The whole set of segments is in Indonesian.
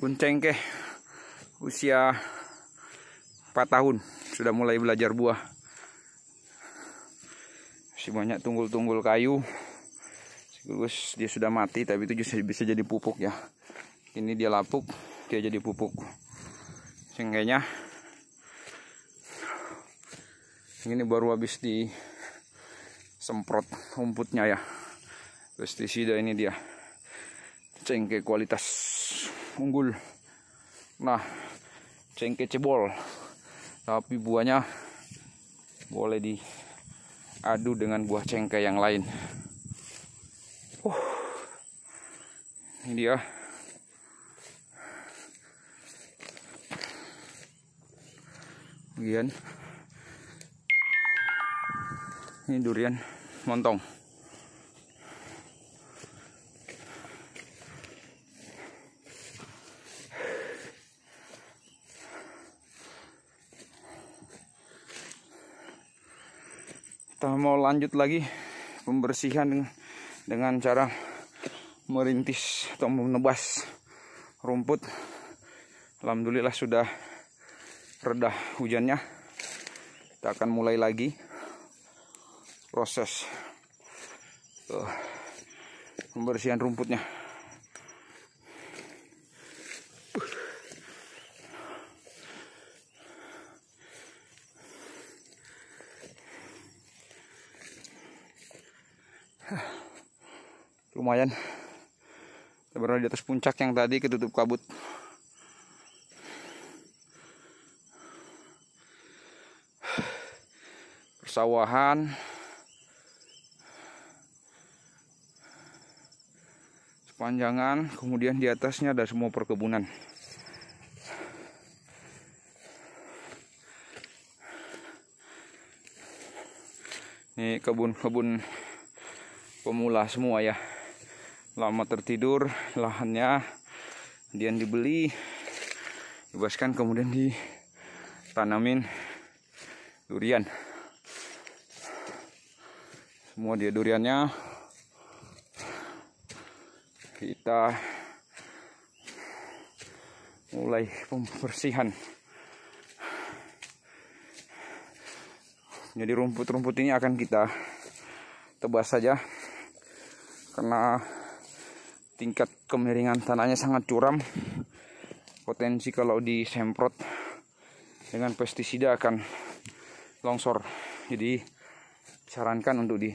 ke usia 4 tahun sudah mulai belajar buah masih banyak tunggul-tunggul kayu terus dia sudah mati tapi itu juga bisa jadi pupuk ya ini dia lapuk dia jadi pupuk sehingga ini baru habis di semprot rumputnya ya pestisida ini dia Cengkeh kualitas unggul nah cengkeh cebol tapi buahnya boleh diadu dengan buah cengkeh yang lain uh, ini dia bagian ini durian montong kita mau lanjut lagi pembersihan dengan cara merintis atau menebas rumput Alhamdulillah sudah redah hujannya kita akan mulai lagi proses eh, pembersihan rumputnya lumayan kita berada di atas puncak yang tadi ketutup kabut persawahan sepanjangan kemudian di atasnya ada semua perkebunan ini kebun-kebun pemula semua ya lama tertidur lahannya kemudian dibeli dibebaskan kemudian ditanamin durian semua dia duriannya kita mulai pembersihan jadi rumput-rumput ini akan kita tebas saja karena tingkat kemiringan tanahnya sangat curam potensi kalau disemprot dengan pestisida akan longsor jadi sarankan untuk di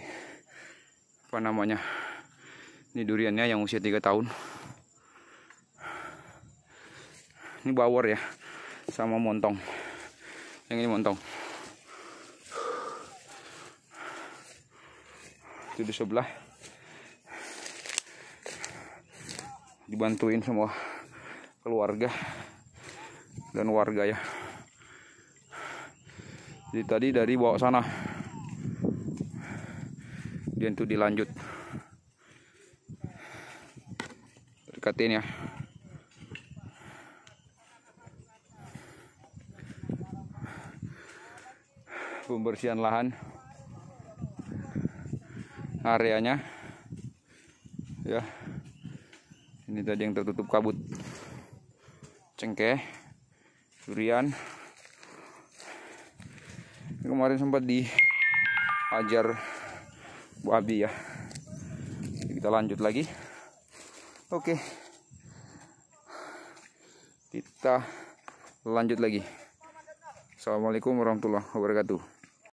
apa namanya ini duriannya yang usia 3 tahun ini bawor ya sama montong yang ini montong itu di sebelah dibantuin semua keluarga dan warga ya jadi tadi dari bawah sana dia itu dilanjut dekatin ya pembersihan lahan areanya ya ini tadi yang tertutup kabut cengkeh durian ini kemarin sempat diajar Bu Abi ya Jadi kita lanjut lagi oke kita lanjut lagi Assalamualaikum warahmatullahi wabarakatuh